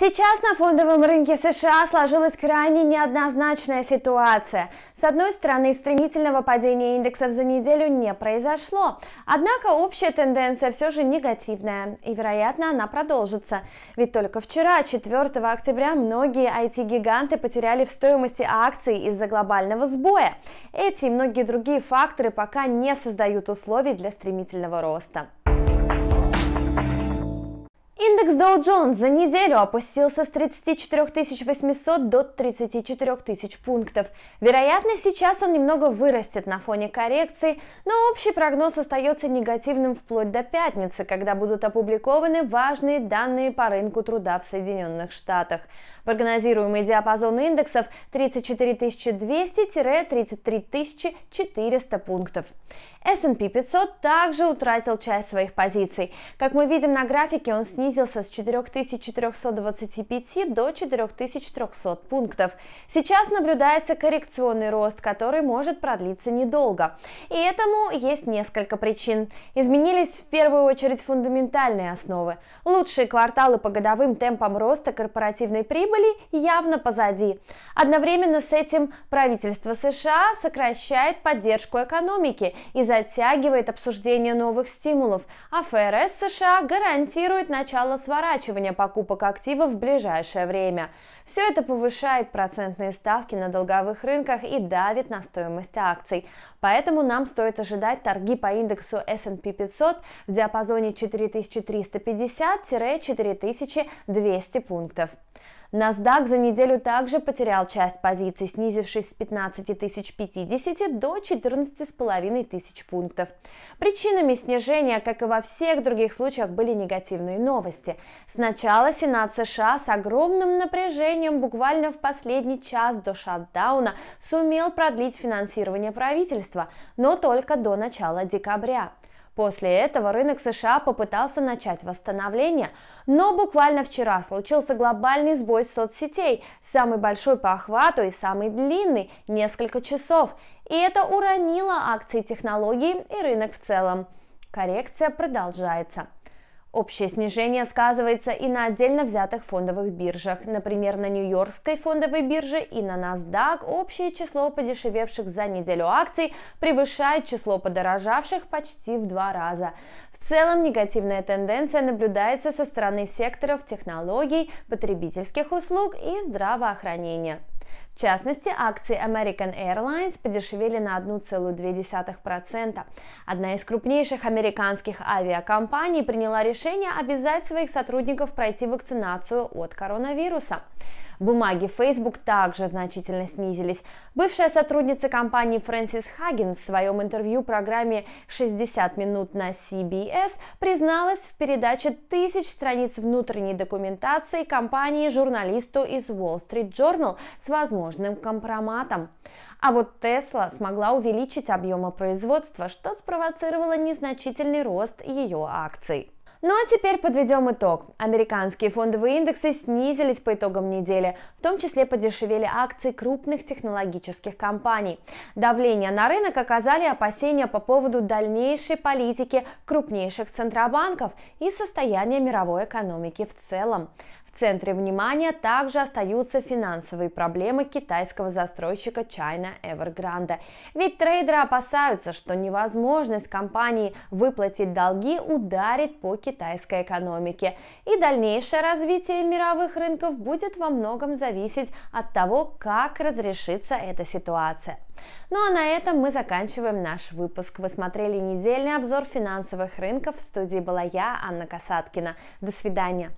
Сейчас на фондовом рынке США сложилась крайне неоднозначная ситуация. С одной стороны, стремительного падения индексов за неделю не произошло, однако общая тенденция все же негативная, и, вероятно, она продолжится. Ведь только вчера, 4 октября, многие IT-гиганты потеряли в стоимости акций из-за глобального сбоя. Эти и многие другие факторы пока не создают условий для стремительного роста. Индекс Dow Jones за неделю опустился с 34 800 до 34 тысяч пунктов. Вероятно, сейчас он немного вырастет на фоне коррекции, но общий прогноз остается негативным вплоть до пятницы, когда будут опубликованы важные данные по рынку труда в Соединенных Штатах. Прогнозируемый диапазон индексов 34 200-33 400 пунктов. S&P 500 также утратил часть своих позиций. Как мы видим на графике, он снизился веса с 4425 до 4300 пунктов. Сейчас наблюдается коррекционный рост, который может продлиться недолго. И этому есть несколько причин. Изменились в первую очередь фундаментальные основы. Лучшие кварталы по годовым темпам роста корпоративной прибыли явно позади. Одновременно с этим правительство США сокращает поддержку экономики и затягивает обсуждение новых стимулов, а ФРС США гарантирует начало сворачивания покупок активов в ближайшее время. Все это повышает процентные ставки на долговых рынках и давит на стоимость акций. Поэтому нам стоит ожидать торги по индексу S&P 500 в диапазоне 4350-4200 пунктов. NASDAQ за неделю также потерял часть позиций, снизившись с 15 тысяч до 14 с половиной тысяч пунктов. Причинами снижения, как и во всех других случаях, были негативные новости. Сначала Сенат США с огромным напряжением буквально в последний час до шатдауна сумел продлить финансирование правительства, но только до начала декабря. После этого рынок США попытался начать восстановление, но буквально вчера случился глобальный сбой соцсетей, самый большой по охвату и самый длинный – несколько часов, и это уронило акции технологий и рынок в целом. Коррекция продолжается. Общее снижение сказывается и на отдельно взятых фондовых биржах, например, на Нью-Йоркской фондовой бирже и на NASDAQ общее число подешевевших за неделю акций превышает число подорожавших почти в два раза. В целом негативная тенденция наблюдается со стороны секторов технологий, потребительских услуг и здравоохранения. В частности, акции American Airlines подешевели на 1,2%. Одна из крупнейших американских авиакомпаний приняла решение обязать своих сотрудников пройти вакцинацию от коронавируса. Бумаги Facebook также значительно снизились. Бывшая сотрудница компании Фрэнсис Хаген в своем интервью программе «60 минут» на CBS призналась в передаче тысяч страниц внутренней документации компании журналисту из Wall Street Journal с возможностью возможным компроматом. А вот Tesla смогла увеличить объемы производства, что спровоцировало незначительный рост ее акций. Ну а теперь подведем итог. Американские фондовые индексы снизились по итогам недели, в том числе подешевели акции крупных технологических компаний. Давление на рынок оказали опасения по поводу дальнейшей политики крупнейших центробанков и состояния мировой экономики в целом. В центре внимания также остаются финансовые проблемы китайского застройщика China Evergrande. Ведь трейдеры опасаются, что невозможность компании выплатить долги ударит по китайской экономике. И дальнейшее развитие мировых рынков будет во многом зависеть от того, как разрешится эта ситуация. Ну а на этом мы заканчиваем наш выпуск. Вы смотрели недельный обзор финансовых рынков. В студии была я, Анна Касаткина. До свидания.